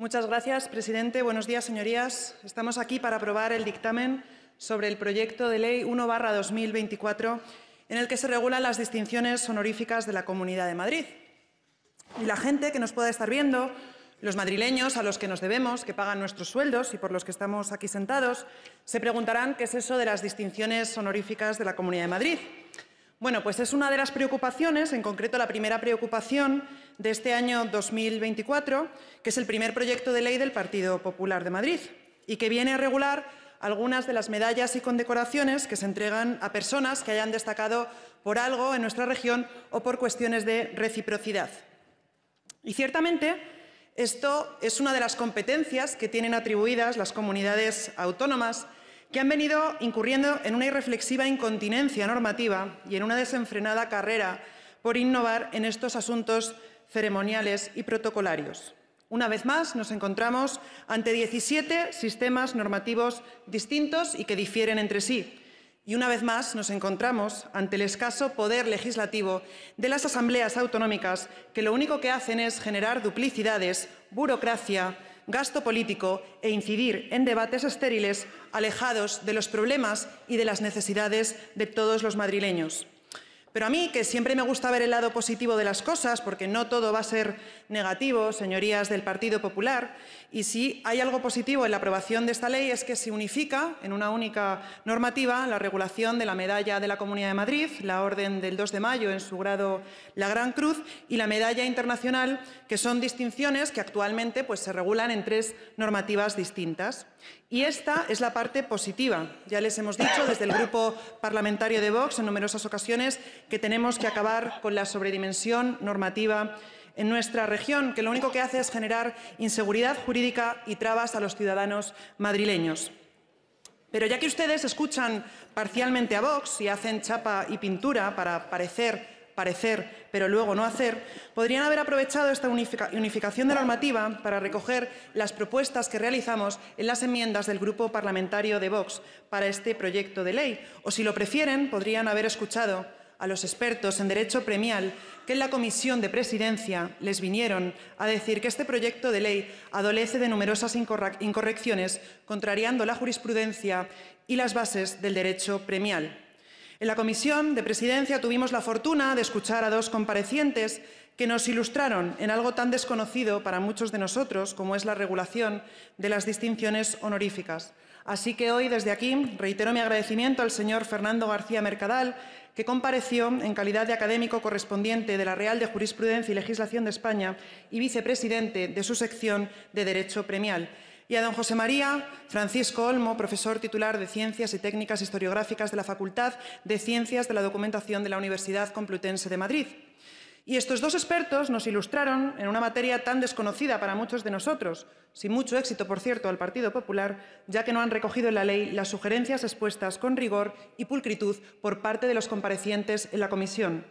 Muchas gracias, presidente. Buenos días, señorías. Estamos aquí para aprobar el dictamen sobre el proyecto de ley 1-2024 en el que se regulan las distinciones honoríficas de la Comunidad de Madrid. Y la gente que nos pueda estar viendo, los madrileños a los que nos debemos, que pagan nuestros sueldos y por los que estamos aquí sentados, se preguntarán qué es eso de las distinciones honoríficas de la Comunidad de Madrid. Bueno, pues es una de las preocupaciones, en concreto la primera preocupación de este año 2024, que es el primer proyecto de ley del Partido Popular de Madrid y que viene a regular algunas de las medallas y condecoraciones que se entregan a personas que hayan destacado por algo en nuestra región o por cuestiones de reciprocidad. Y ciertamente, esto es una de las competencias que tienen atribuidas las comunidades autónomas que han venido incurriendo en una irreflexiva incontinencia normativa y en una desenfrenada carrera por innovar en estos asuntos ceremoniales y protocolarios. Una vez más, nos encontramos ante 17 sistemas normativos distintos y que difieren entre sí. Y una vez más, nos encontramos ante el escaso poder legislativo de las asambleas autonómicas, que lo único que hacen es generar duplicidades, burocracia, gasto político e incidir en debates estériles alejados de los problemas y de las necesidades de todos los madrileños. Pero a mí, que siempre me gusta ver el lado positivo de las cosas, porque no todo va a ser negativo, señorías del Partido Popular, y si hay algo positivo en la aprobación de esta ley es que se unifica en una única normativa la regulación de la medalla de la Comunidad de Madrid, la Orden del 2 de Mayo en su grado la Gran Cruz y la medalla internacional, que son distinciones que actualmente pues, se regulan en tres normativas distintas. Y esta es la parte positiva. Ya les hemos dicho desde el Grupo Parlamentario de Vox en numerosas ocasiones que tenemos que acabar con la sobredimensión normativa en nuestra región, que lo único que hace es generar inseguridad jurídica y trabas a los ciudadanos madrileños. Pero ya que ustedes escuchan parcialmente a Vox y hacen chapa y pintura para parecer parecer, pero luego no hacer, podrían haber aprovechado esta unificación de normativa para recoger las propuestas que realizamos en las enmiendas del Grupo Parlamentario de Vox para este proyecto de ley. O si lo prefieren, podrían haber escuchado a los expertos en derecho premial que en la comisión de presidencia les vinieron a decir que este proyecto de ley adolece de numerosas incorrecciones, contrariando la jurisprudencia y las bases del derecho premial. En la comisión de presidencia tuvimos la fortuna de escuchar a dos comparecientes que nos ilustraron en algo tan desconocido para muchos de nosotros como es la regulación de las distinciones honoríficas. Así que hoy, desde aquí, reitero mi agradecimiento al señor Fernando García Mercadal, que compareció en calidad de académico correspondiente de la Real de Jurisprudencia y Legislación de España y vicepresidente de su sección de Derecho Premial, y a don José María Francisco Olmo, profesor titular de Ciencias y Técnicas Historiográficas de la Facultad de Ciencias de la Documentación de la Universidad Complutense de Madrid. Y estos dos expertos nos ilustraron en una materia tan desconocida para muchos de nosotros, sin mucho éxito, por cierto, al Partido Popular, ya que no han recogido en la ley las sugerencias expuestas con rigor y pulcritud por parte de los comparecientes en la comisión.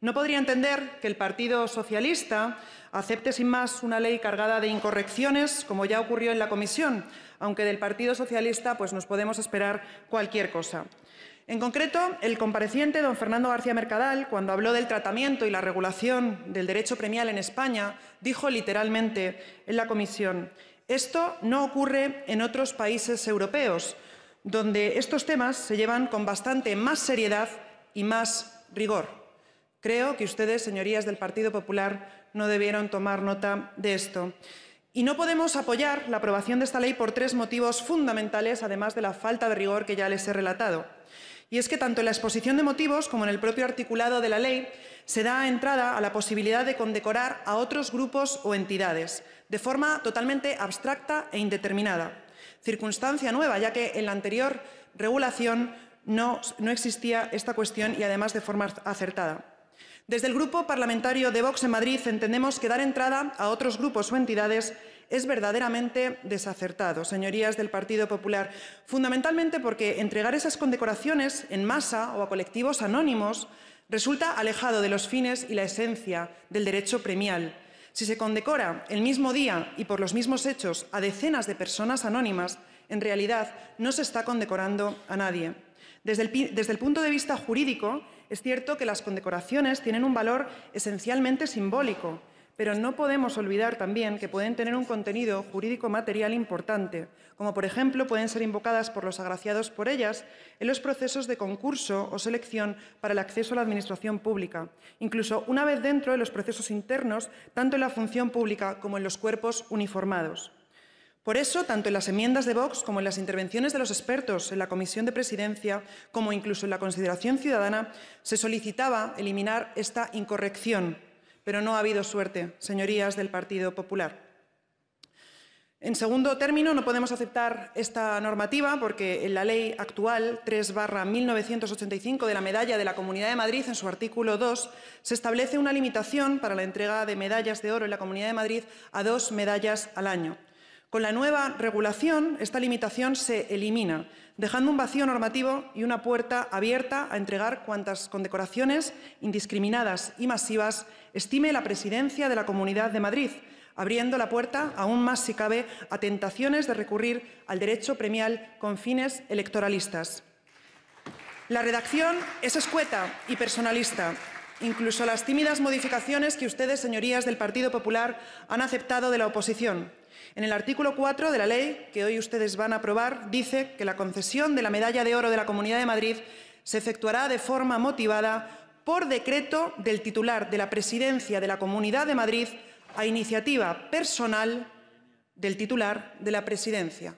No podría entender que el Partido Socialista acepte sin más una ley cargada de incorrecciones, como ya ocurrió en la comisión, aunque del Partido Socialista pues, nos podemos esperar cualquier cosa. En concreto, el compareciente don Fernando García Mercadal, cuando habló del tratamiento y la regulación del derecho premial en España, dijo literalmente en la comisión, esto no ocurre en otros países europeos, donde estos temas se llevan con bastante más seriedad y más rigor. Creo que ustedes, señorías del Partido Popular, no debieron tomar nota de esto. Y no podemos apoyar la aprobación de esta ley por tres motivos fundamentales, además de la falta de rigor que ya les he relatado. Y es que tanto en la exposición de motivos como en el propio articulado de la ley se da entrada a la posibilidad de condecorar a otros grupos o entidades, de forma totalmente abstracta e indeterminada. Circunstancia nueva, ya que en la anterior regulación no, existía esta cuestión y además de forma acertada. Desde el Grupo Parlamentario de Vox en Madrid entendemos que dar entrada a otros grupos o entidades es verdaderamente desacertado, señorías del Partido Popular, fundamentalmente porque entregar esas condecoraciones en masa o a colectivos anónimos resulta alejado de los fines y la esencia del derecho premial. Si se condecora el mismo día y por los mismos hechos a decenas de personas anónimas, en realidad no se está condecorando a nadie. Desde el, desde el, punto de vista jurídico, es cierto que las condecoraciones tienen un valor esencialmente simbólico, pero no podemos olvidar también que pueden tener un contenido jurídico material importante, como por ejemplo pueden ser invocadas por los agraciados por ellas en los procesos de concurso o selección para el acceso a la administración pública, incluso una vez dentro de los procesos internos, tanto en la función pública como en los cuerpos uniformados. Por eso, tanto en las enmiendas de Vox como en las intervenciones de los expertos en la Comisión de Presidencia, como incluso en la consideración ciudadana, se solicitaba eliminar esta incorrección pero no ha habido suerte, señorías del Partido Popular. En segundo término, no podemos aceptar esta normativa porque en la ley actual 3-1985 de la Medalla de la Comunidad de Madrid, en su artículo 2, se establece una limitación para la entrega de medallas de oro en la Comunidad de Madrid a dos medallas al año. Con la nueva regulación, esta limitación se elimina, dejando un vacío normativo y una puerta abierta a entregar cuantas condecoraciones indiscriminadas y masivas estime la Presidencia de la Comunidad de Madrid, abriendo la puerta, aún más si cabe, a tentaciones de recurrir al derecho premial con fines electoralistas. La redacción es escueta y personalista, incluso las tímidas modificaciones que ustedes, señorías del Partido Popular, han aceptado de la oposición. En el artículo 4 de la ley que hoy ustedes van a aprobar dice que la concesión de la Medalla de Oro de la Comunidad de Madrid se efectuará de forma motivada por decreto del titular de la Presidencia de la Comunidad de Madrid a iniciativa personal del titular de la Presidencia.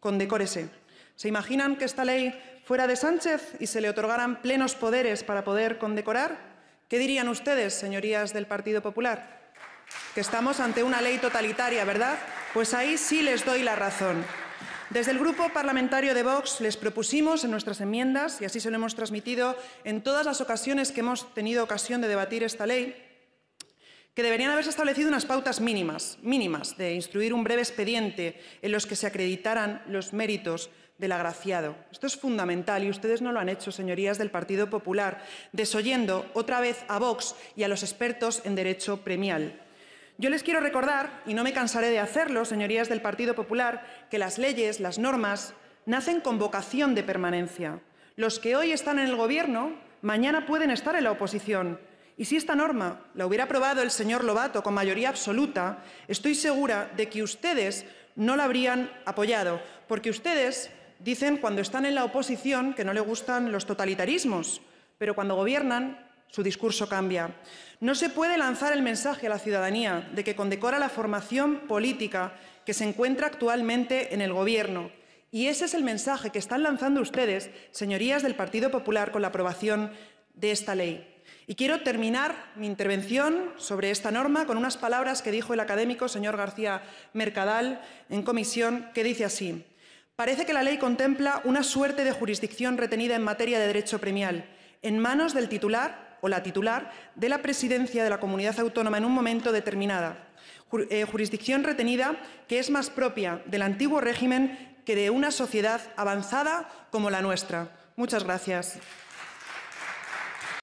Condecórese. ¿Se imaginan que esta ley fuera de Sánchez y se le otorgaran plenos poderes para poder condecorar? ¿Qué dirían ustedes, señorías del Partido Popular? que estamos ante una ley totalitaria, ¿verdad? Pues ahí sí les doy la razón. Desde el Grupo Parlamentario de Vox les propusimos en nuestras enmiendas, y así se lo hemos transmitido en todas las ocasiones que hemos tenido ocasión de debatir esta ley, que deberían haberse establecido unas pautas mínimas, mínimas, de instruir un breve expediente en los que se acreditaran los méritos del agraciado. Esto es fundamental y ustedes no lo han hecho, señorías del Partido Popular, desoyendo otra vez a Vox y a los expertos en derecho premial. Yo les quiero recordar, y no me cansaré de hacerlo, señorías del Partido Popular, que las leyes, las normas, nacen con vocación de permanencia. Los que hoy están en el Gobierno, mañana pueden estar en la oposición. Y si esta norma la hubiera aprobado el señor Lobato con mayoría absoluta, estoy segura de que ustedes no la habrían apoyado, porque ustedes dicen cuando están en la oposición que no les gustan los totalitarismos, pero cuando gobiernan su discurso cambia. No se puede lanzar el mensaje a la ciudadanía de que condecora la formación política que se encuentra actualmente en el Gobierno. Y ese es el mensaje que están lanzando ustedes, señorías del Partido Popular, con la aprobación de esta ley. Y quiero terminar mi intervención sobre esta norma con unas palabras que dijo el académico señor García Mercadal en comisión, que dice así. Parece que la ley contempla una suerte de jurisdicción retenida en materia de derecho premial, en manos del titular o la titular de la presidencia de la comunidad autónoma en un momento determinada, eh, jurisdicción retenida que es más propia del antiguo régimen que de una sociedad avanzada como la nuestra. Muchas gracias.